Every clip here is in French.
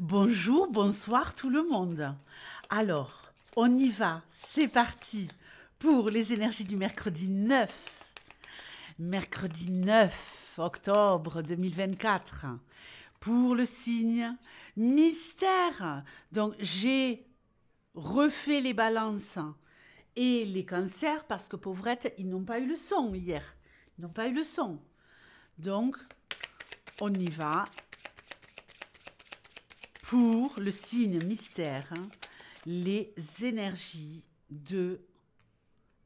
Bonjour, bonsoir tout le monde. Alors, on y va, c'est parti pour les énergies du mercredi 9. Mercredi 9 octobre 2024 pour le signe mystère. Donc j'ai refait les balances et les cancers parce que pauvrette, ils n'ont pas eu le son hier. Ils n'ont pas eu le son. Donc on y va pour le signe mystère, hein, les énergies de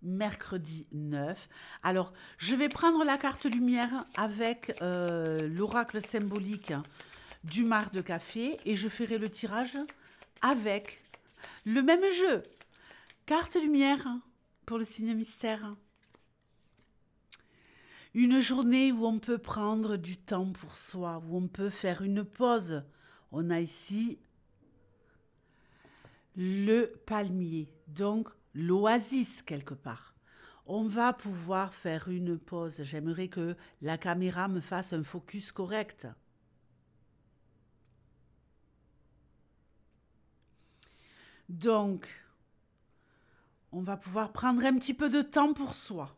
mercredi 9. Alors, je vais prendre la carte lumière avec euh, l'oracle symbolique hein, du mar de café et je ferai le tirage avec le même jeu. Carte lumière hein, pour le signe mystère. Une journée où on peut prendre du temps pour soi, où on peut faire une pause, on a ici le palmier, donc l'oasis quelque part. On va pouvoir faire une pause. J'aimerais que la caméra me fasse un focus correct. Donc, on va pouvoir prendre un petit peu de temps pour soi.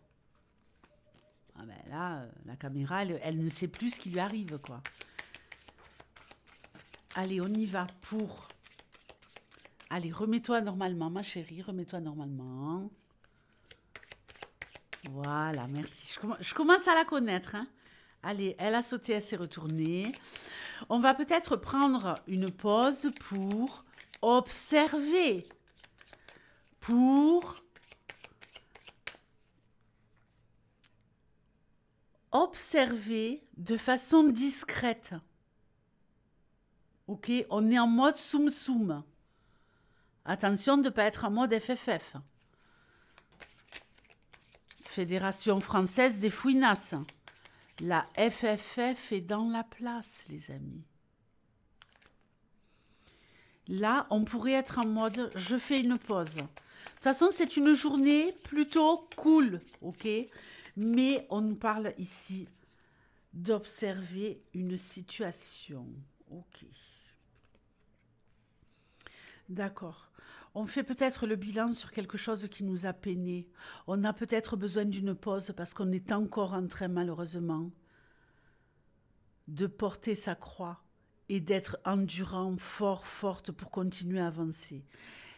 Ah ben là, euh, la caméra, elle, elle ne sait plus ce qui lui arrive, quoi. Allez, on y va pour... Allez, remets-toi normalement, ma chérie, remets-toi normalement. Voilà, merci. Je, commence à la connaître. Hein. Allez, elle a sauté, elle s'est retournée. On va peut-être prendre une pause pour observer, pour observer de façon discrète. Ok, on est en mode soum soum. Attention de ne pas être en mode FFF. Fédération française des fouinasses. La FFF est dans la place, les amis. Là, on pourrait être en mode je fais une pause. De toute façon, c'est une journée plutôt cool, ok Mais on nous parle ici d'observer une situation. Ok. D'accord. On fait peut-être le bilan sur quelque chose qui nous a peiné. On a peut-être besoin d'une pause parce qu'on est encore en train, malheureusement, de porter sa croix et d'être endurant, fort, forte pour continuer à avancer.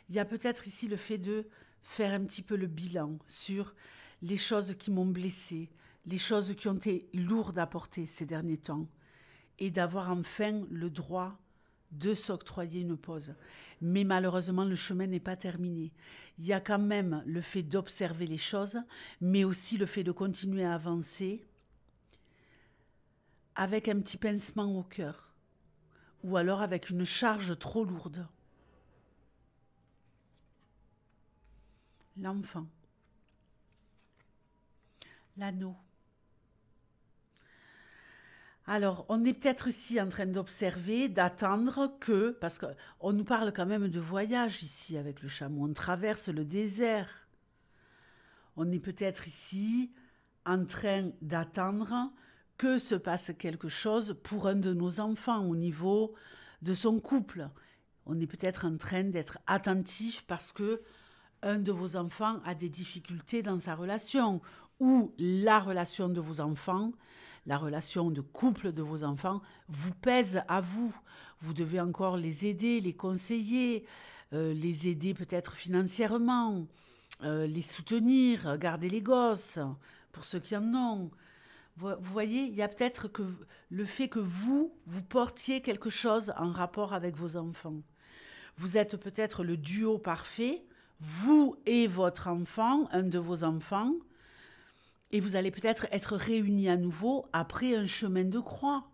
Il y a peut-être ici le fait de faire un petit peu le bilan sur les choses qui m'ont blessé, les choses qui ont été lourdes à porter ces derniers temps, et d'avoir enfin le droit de s'octroyer une pause. Mais malheureusement, le chemin n'est pas terminé. Il y a quand même le fait d'observer les choses, mais aussi le fait de continuer à avancer avec un petit pincement au cœur, ou alors avec une charge trop lourde. L'enfant, l'anneau. Alors, on est peut-être ici en train d'observer, d'attendre que, parce qu'on nous parle quand même de voyage ici avec le chameau, on traverse le désert. On est peut-être ici en train d'attendre que se passe quelque chose pour un de nos enfants au niveau de son couple. On est peut-être en train d'être attentif parce que un de vos enfants a des difficultés dans sa relation ou la relation de vos enfants la relation de couple de vos enfants vous pèse à vous. Vous devez encore les aider, les conseiller, euh, les aider peut-être financièrement, euh, les soutenir, garder les gosses, pour ceux qui en ont. Vous voyez, il y a peut-être que le fait que vous, vous portiez quelque chose en rapport avec vos enfants. Vous êtes peut-être le duo parfait, vous et votre enfant, un de vos enfants, et vous allez peut-être être réunis à nouveau après un chemin de croix.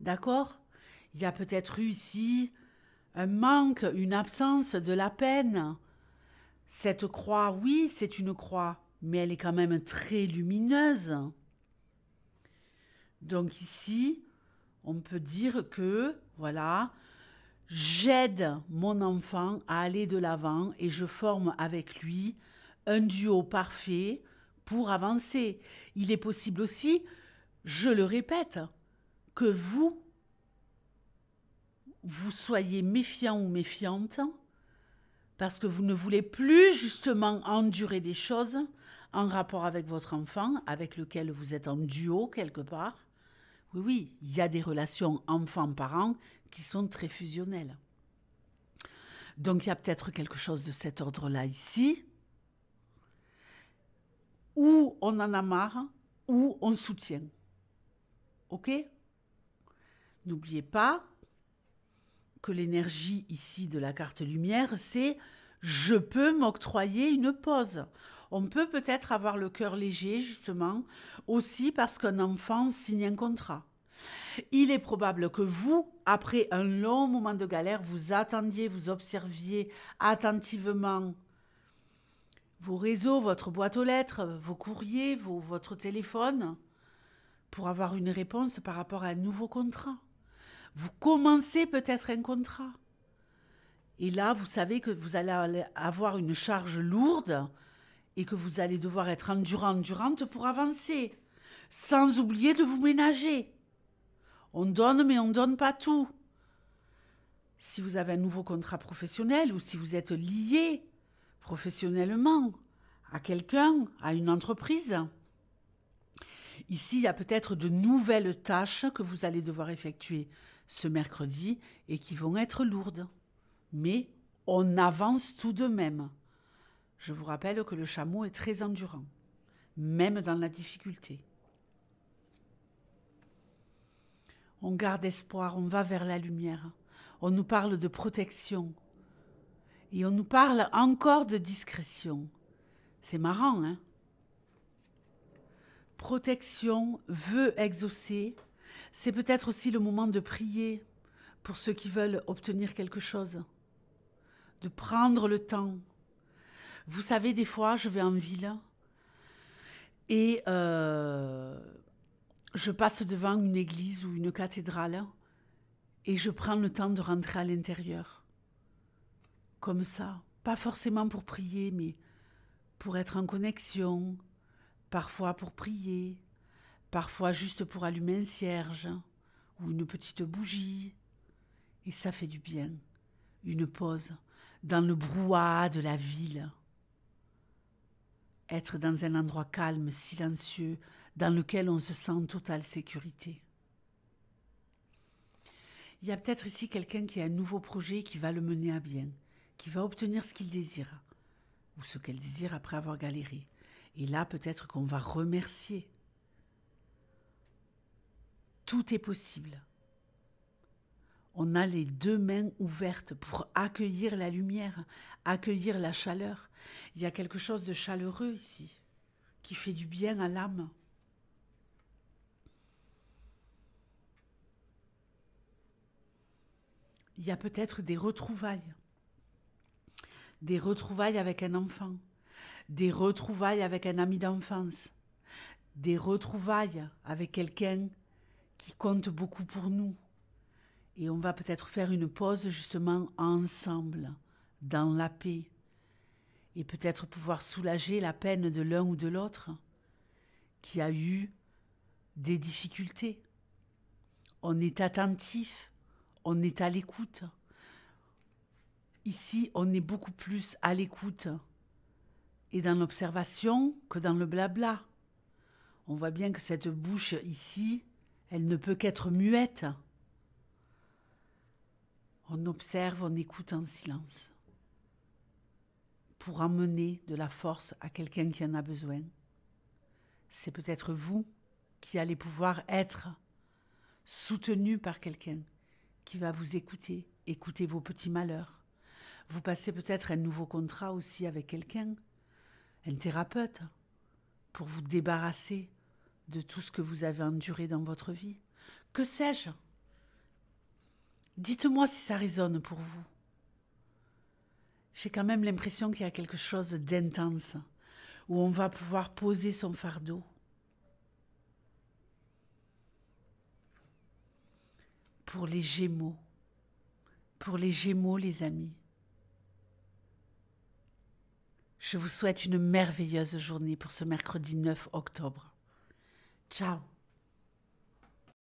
D'accord Il y a peut-être eu ici un manque, une absence de la peine. Cette croix, oui, c'est une croix, mais elle est quand même très lumineuse. Donc ici, on peut dire que, voilà, j'aide mon enfant à aller de l'avant et je forme avec lui un duo parfait pour avancer. Il est possible aussi, je le répète, que vous, vous soyez méfiant ou méfiante parce que vous ne voulez plus justement endurer des choses en rapport avec votre enfant, avec lequel vous êtes en duo quelque part. Oui, oui, il y a des relations enfant-parent qui sont très fusionnelles. Donc il y a peut-être quelque chose de cet ordre-là ici, ou on en a marre, ou on soutient. OK N'oubliez pas que l'énergie ici de la carte lumière, c'est je peux m'octroyer une pause. On peut peut-être avoir le cœur léger, justement, aussi parce qu'un enfant signe un contrat. Il est probable que vous, après un long moment de galère, vous attendiez, vous observiez attentivement vos réseaux, votre boîte aux lettres, vos courriers, votre téléphone, pour avoir une réponse par rapport à un nouveau contrat. Vous commencez peut-être un contrat. Et là, vous savez que vous allez avoir une charge lourde et que vous allez devoir être endurante pour avancer, sans oublier de vous ménager. On donne, mais on ne donne pas tout. Si vous avez un nouveau contrat professionnel ou si vous êtes lié professionnellement, à quelqu'un, à une entreprise. Ici, il y a peut-être de nouvelles tâches que vous allez devoir effectuer ce mercredi et qui vont être lourdes. Mais on avance tout de même. Je vous rappelle que le chameau est très endurant, même dans la difficulté. On garde espoir, on va vers la lumière. On nous parle de protection, et on nous parle encore de discrétion. C'est marrant, hein Protection, vœux exaucés, c'est peut-être aussi le moment de prier pour ceux qui veulent obtenir quelque chose, de prendre le temps. Vous savez, des fois, je vais en ville et euh, je passe devant une église ou une cathédrale et je prends le temps de rentrer à l'intérieur comme ça, pas forcément pour prier, mais pour être en connexion, parfois pour prier, parfois juste pour allumer un cierge ou une petite bougie. Et ça fait du bien, une pause dans le brouhaha de la ville. Être dans un endroit calme, silencieux, dans lequel on se sent en totale sécurité. Il y a peut-être ici quelqu'un qui a un nouveau projet qui va le mener à bien qui va obtenir ce qu'il désire, ou ce qu'elle désire après avoir galéré. Et là, peut-être qu'on va remercier. Tout est possible. On a les deux mains ouvertes pour accueillir la lumière, accueillir la chaleur. Il y a quelque chose de chaleureux ici, qui fait du bien à l'âme. Il y a peut-être des retrouvailles des retrouvailles avec un enfant, des retrouvailles avec un ami d'enfance, des retrouvailles avec quelqu'un qui compte beaucoup pour nous. Et on va peut-être faire une pause justement ensemble, dans la paix, et peut-être pouvoir soulager la peine de l'un ou de l'autre qui a eu des difficultés. On est attentif, on est à l'écoute. Ici, on est beaucoup plus à l'écoute et dans l'observation que dans le blabla. On voit bien que cette bouche ici, elle ne peut qu'être muette. On observe, on écoute en silence pour amener de la force à quelqu'un qui en a besoin. C'est peut-être vous qui allez pouvoir être soutenu par quelqu'un qui va vous écouter, écouter vos petits malheurs, vous passez peut-être un nouveau contrat aussi avec quelqu'un, un thérapeute, pour vous débarrasser de tout ce que vous avez enduré dans votre vie. Que sais-je Dites-moi si ça résonne pour vous. J'ai quand même l'impression qu'il y a quelque chose d'intense, où on va pouvoir poser son fardeau. Pour les Gémeaux, pour les Gémeaux les amis, je vous souhaite une merveilleuse journée pour ce mercredi 9 octobre. Ciao